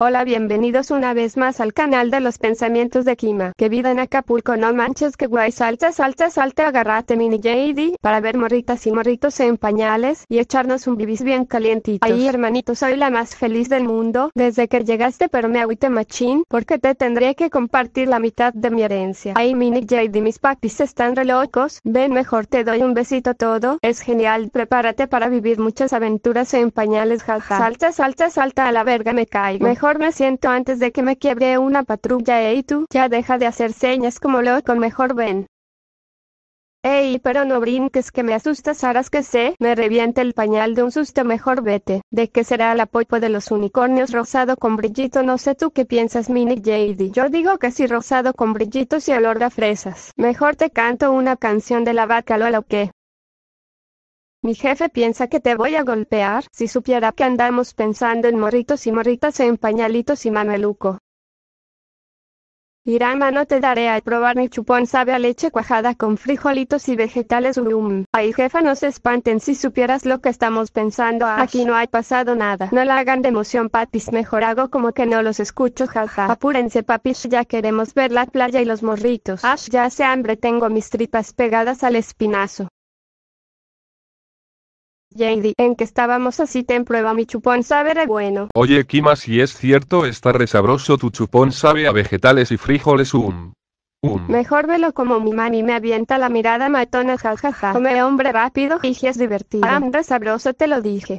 Hola, bienvenidos una vez más al canal de los pensamientos de Kima. Que vida en Acapulco, no manches, que guay, salta, salta, salta, agarrate mini JD para ver morritas y morritos en pañales y echarnos un bibis bien calientito. Ay hermanito, soy la más feliz del mundo desde que llegaste, pero me agüite machín porque te tendré que compartir la mitad de mi herencia. Ay mini JD, mis papis están re locos. Ven, mejor te doy un besito todo. Es genial, prepárate para vivir muchas aventuras en pañales, jaja. Salta, salta, salta, a la verga, me caigo. Mejor me siento antes de que me quiebre una patrulla. Ey, eh, tú, ya deja de hacer señas como loco, mejor ven. Ey, pero no brinques que me asustas, harás que sé, me reviente el pañal de un susto, mejor vete. ¿De qué será la apoyo de los unicornios rosado con brillito? No sé tú qué piensas, Mini JD. Yo digo que sí, rosado con brillitos y olor de fresas. Mejor te canto una canción de la vaca ¿Lo lo que. Mi jefe piensa que te voy a golpear si supiera que andamos pensando en morritos y morritas en pañalitos y mameluco. Irama no te daré a probar mi chupón sabe a leche cuajada con frijolitos y vegetales um. um. Ay jefa no se espanten si supieras lo que estamos pensando ah, aquí no ha pasado nada. No la hagan de emoción papis mejor hago como que no los escucho jaja. Apúrense papis ya queremos ver la playa y los morritos. Ash ya hace hambre tengo mis tripas pegadas al espinazo en que estábamos así te en prueba mi chupón sabe bueno. Oye Kima si es cierto está resabroso tu chupón sabe a vegetales y frijoles um. Mejor velo como mi mami me avienta la mirada matona jajaja. Come hombre rápido y es divertido. Ah, sabroso te lo dije.